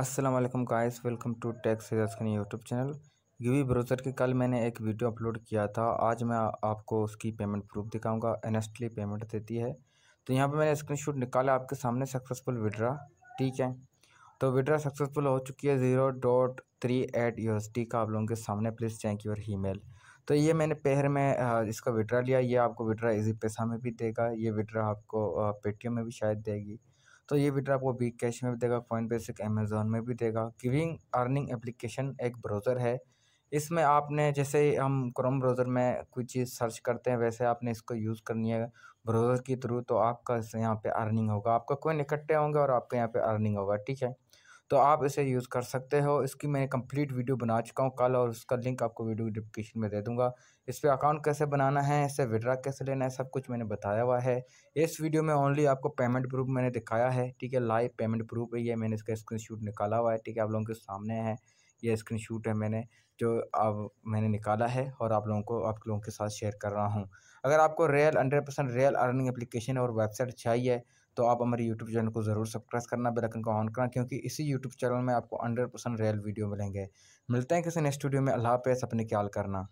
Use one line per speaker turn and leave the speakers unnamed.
Aslam guys welcome to tax YouTube channel UV browser के कल मैंने एक वीडियो अपलोड किया था आज मैं आपको उसकी पेमेंट प्रूफ दिखाऊंगा एनएसटली पेमेंट देती है तो यहाँ पे मैंने स्क्रीनशॉट निकाला आपके सामने सक्सेसफुल विड्रा ठीक है तो विड्रा सक्सेसफुल हो चुकी है zero dot three eight U का आप लोगों के सामने प्लीज़ चेक योर ही मेल तो ये मैंने पेहर में इसका विड्रा लिया ये आपको विड्रा इजी पैसा में भी देगा ये विड्रा आपको पेटीएम में भी शायद देगी तो ये विड्रा आपको बी कैश में भी देगा कॉइन बेसिक अमेजोन में भी देगा गिविंग अर्निंग एप्लीकेशन एक ब्राउज़र है इसमें आपने जैसे हम क्रोम ब्राउज़र में कोई चीज़ सर्च करते हैं वैसे आपने इसको यूज़ करनी है ब्राउज़र के थ्रू तो आपका यहाँ पे अर्निंग होगा आपका कोइन इकट्ठे होंगे और आपके यहाँ पे अर्निंग होगा ठीक है तो आप इसे यूज़ कर सकते हो इसकी मैं कंप्लीट वीडियो बना चुका हूँ कल और उसका लिंक आपको वीडियो डिस्क्रिप्शन में दे दूँगा इस पर अकाउंट कैसे बनाना है इसे विड्रा कैसे लेना है सब कुछ मैंने बताया हुआ है इस वीडियो में ओनली आपको पेमेंट प्रूफ मैंने दिखाया है ठीक है लाइव पेमेंट प्रूफ है ये मैंने इसका स्क्रीन निकाला हुआ है ठीक है आप लोगों के सामने है ये स्क्रीन है मैंने जो अब मैंने निकाला है और आप लोगों को आप लोगों के साथ शेयर कर रहा हूँ अगर आपको real hundred percent real earning application और वेबसाइट चाहिए तो आप हमारे यूट्यूब चैनल को ज़रूर सब्सक्राइब करना बेलकन को ऑन करना क्योंकि इसी यूट्यूब चैनल में आपको हंड्रेड परसेंट रियल वीडियो मिलेंगे मिलते हैं किसी नेक्स्ट वीडियो में अल्लाह पे अपने ख्याल करना